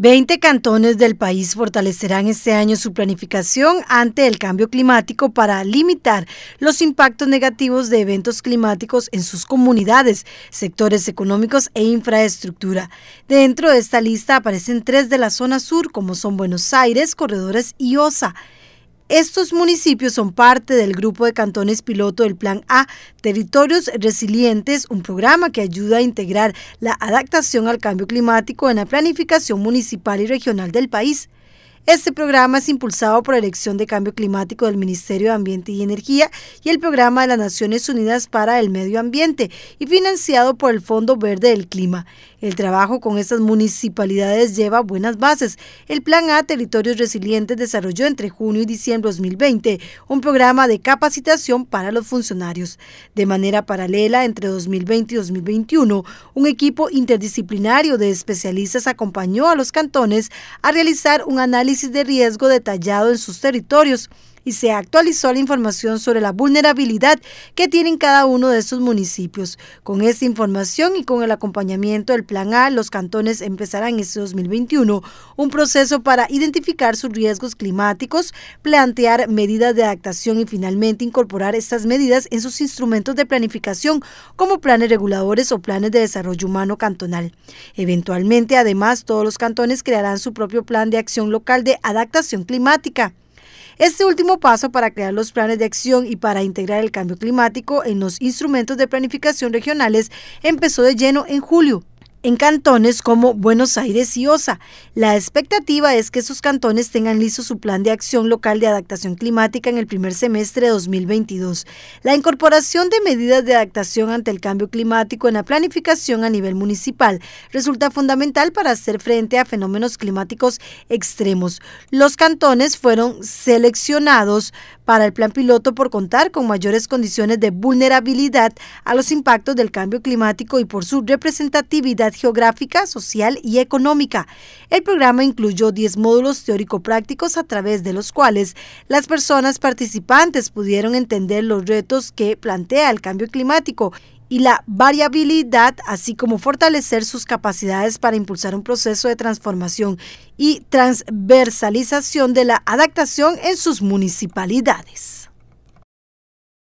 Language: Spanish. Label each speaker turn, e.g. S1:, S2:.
S1: Veinte cantones del país fortalecerán este año su planificación ante el cambio climático para limitar los impactos negativos de eventos climáticos en sus comunidades, sectores económicos e infraestructura. Dentro de esta lista aparecen tres de la zona sur, como son Buenos Aires, Corredores y OSA. Estos municipios son parte del grupo de cantones piloto del Plan A, Territorios Resilientes, un programa que ayuda a integrar la adaptación al cambio climático en la planificación municipal y regional del país. Este programa es impulsado por la Elección de Cambio Climático del Ministerio de Ambiente y Energía y el Programa de las Naciones Unidas para el Medio Ambiente y financiado por el Fondo Verde del Clima. El trabajo con estas municipalidades lleva buenas bases. El Plan A Territorios Resilientes desarrolló entre junio y diciembre de 2020 un programa de capacitación para los funcionarios. De manera paralela, entre 2020 y 2021, un equipo interdisciplinario de especialistas acompañó a los cantones a realizar un análisis de riesgo detallado en sus territorios y se actualizó la información sobre la vulnerabilidad que tienen cada uno de estos municipios. Con esta información y con el acompañamiento del Plan A, los cantones empezarán este 2021 un proceso para identificar sus riesgos climáticos, plantear medidas de adaptación y finalmente incorporar estas medidas en sus instrumentos de planificación como planes reguladores o planes de desarrollo humano cantonal. Eventualmente, además, todos los cantones crearán su propio plan de acción local de adaptación climática. Este último paso para crear los planes de acción y para integrar el cambio climático en los instrumentos de planificación regionales empezó de lleno en julio en cantones como Buenos Aires y Osa. La expectativa es que esos cantones tengan listo su plan de acción local de adaptación climática en el primer semestre de 2022. La incorporación de medidas de adaptación ante el cambio climático en la planificación a nivel municipal resulta fundamental para hacer frente a fenómenos climáticos extremos. Los cantones fueron seleccionados para el plan piloto por contar con mayores condiciones de vulnerabilidad a los impactos del cambio climático y por su representatividad geográfica, social y económica. El programa incluyó 10 módulos teórico-prácticos a través de los cuales las personas participantes pudieron entender los retos que plantea el cambio climático y la variabilidad, así como fortalecer sus capacidades para impulsar un proceso de transformación y transversalización de la adaptación en sus municipalidades.